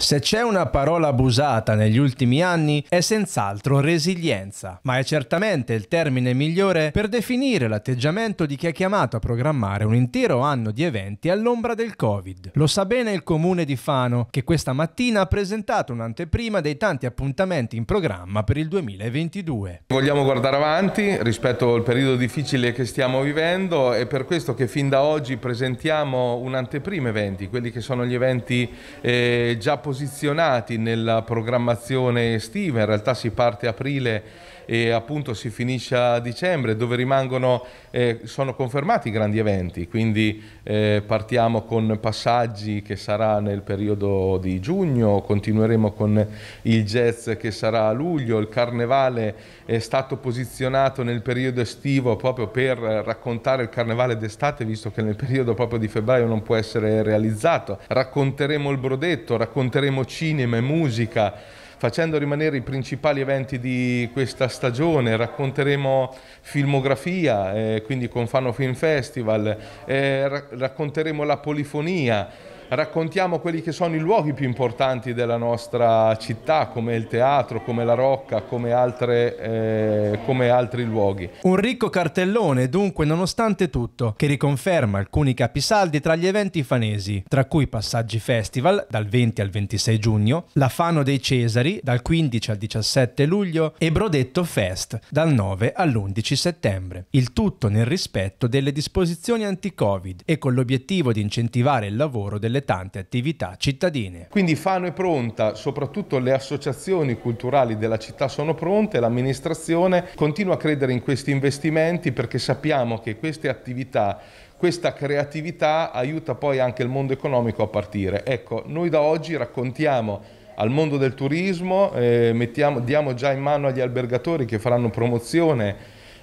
Se c'è una parola abusata negli ultimi anni è senz'altro resilienza, ma è certamente il termine migliore per definire l'atteggiamento di chi è chiamato a programmare un intero anno di eventi all'ombra del Covid. Lo sa bene il comune di Fano, che questa mattina ha presentato un'anteprima dei tanti appuntamenti in programma per il 2022. Vogliamo guardare avanti rispetto al periodo difficile che stiamo vivendo e per questo che fin da oggi presentiamo un'anteprima eventi, quelli che sono gli eventi eh, già possibili posizionati nella programmazione estiva, in realtà si parte aprile e appunto si finisce a dicembre dove rimangono, eh, sono confermati i grandi eventi, quindi eh, partiamo con Passaggi che sarà nel periodo di giugno, continueremo con il jazz che sarà a luglio, il carnevale è stato posizionato nel periodo estivo proprio per raccontare il carnevale d'estate visto che nel periodo proprio di febbraio non può essere realizzato, racconteremo il brodetto, racconteremo cinema e musica facendo rimanere i principali eventi di questa stagione, racconteremo filmografia, eh, quindi con Fano Film Festival, eh, racconteremo la polifonia, raccontiamo quelli che sono i luoghi più importanti della nostra città, come il teatro, come la Rocca, come, altre, eh, come altri luoghi. Un ricco cartellone, dunque, nonostante tutto, che riconferma alcuni capisaldi tra gli eventi fanesi, tra cui Passaggi Festival dal 20 al 26 giugno, la Fano dei Cesari dal 15 al 17 luglio e Brodetto Fest dal 9 all'11 settembre. Il tutto nel rispetto delle disposizioni anti-Covid e con l'obiettivo di incentivare il lavoro delle delle tante attività cittadine. Quindi Fano è pronta, soprattutto le associazioni culturali della città sono pronte, l'amministrazione continua a credere in questi investimenti perché sappiamo che queste attività questa creatività aiuta poi anche il mondo economico a partire. Ecco, noi da oggi raccontiamo al mondo del turismo, eh, mettiamo, diamo già in mano agli albergatori che faranno promozione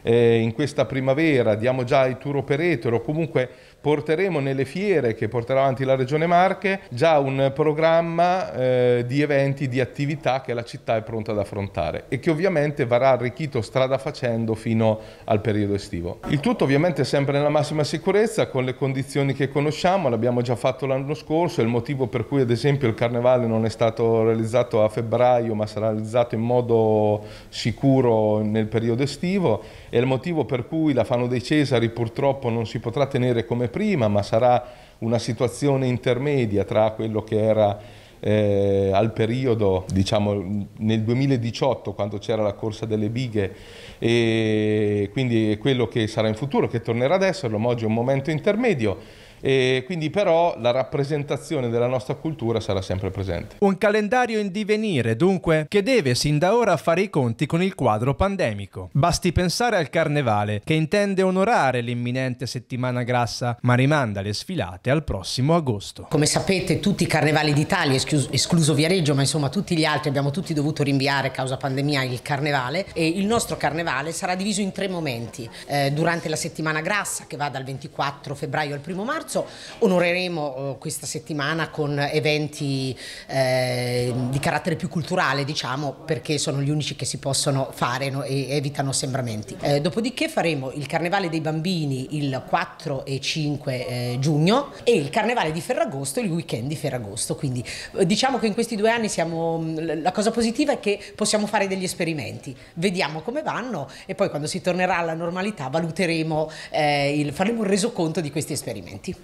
eh, in questa primavera, diamo già ai tour operator o comunque porteremo nelle fiere che porterà avanti la Regione Marche già un programma eh, di eventi, di attività che la città è pronta ad affrontare e che ovviamente verrà arricchito strada facendo fino al periodo estivo. Il tutto ovviamente sempre nella massima sicurezza con le condizioni che conosciamo, l'abbiamo già fatto l'anno scorso, è il motivo per cui ad esempio il carnevale non è stato realizzato a febbraio ma sarà realizzato in modo sicuro nel periodo estivo, è il motivo per cui la Fano dei Cesari purtroppo non si potrà tenere come come prima, ma sarà una situazione intermedia tra quello che era eh, al periodo, diciamo, nel 2018 quando c'era la corsa delle bighe e quindi quello che sarà in futuro, che tornerà ad esserlo, ma oggi è un momento intermedio e quindi però la rappresentazione della nostra cultura sarà sempre presente. Un calendario in divenire dunque che deve sin da ora fare i conti con il quadro pandemico. Basti pensare al carnevale che intende onorare l'imminente settimana grassa ma rimanda le sfilate al prossimo agosto. Come sapete tutti i carnevali d'Italia, escluso, escluso Viareggio ma insomma tutti gli altri abbiamo tutti dovuto rinviare causa pandemia il carnevale e il nostro carnevale sarà diviso in tre momenti eh, durante la settimana grassa che va dal 24 febbraio al 1 marzo marzo. Onoreremo eh, questa settimana con eventi eh, di carattere più culturale, diciamo, perché sono gli unici che si possono fare no, e evitano sembramenti. Eh, dopodiché faremo il Carnevale dei Bambini il 4 e 5 eh, giugno e il Carnevale di Ferragosto il weekend di Ferragosto. Quindi eh, diciamo che in questi due anni siamo, mm, la cosa positiva è che possiamo fare degli esperimenti, vediamo come vanno e poi quando si tornerà alla normalità valuteremo, eh, il, faremo un resoconto di questi esperimenti.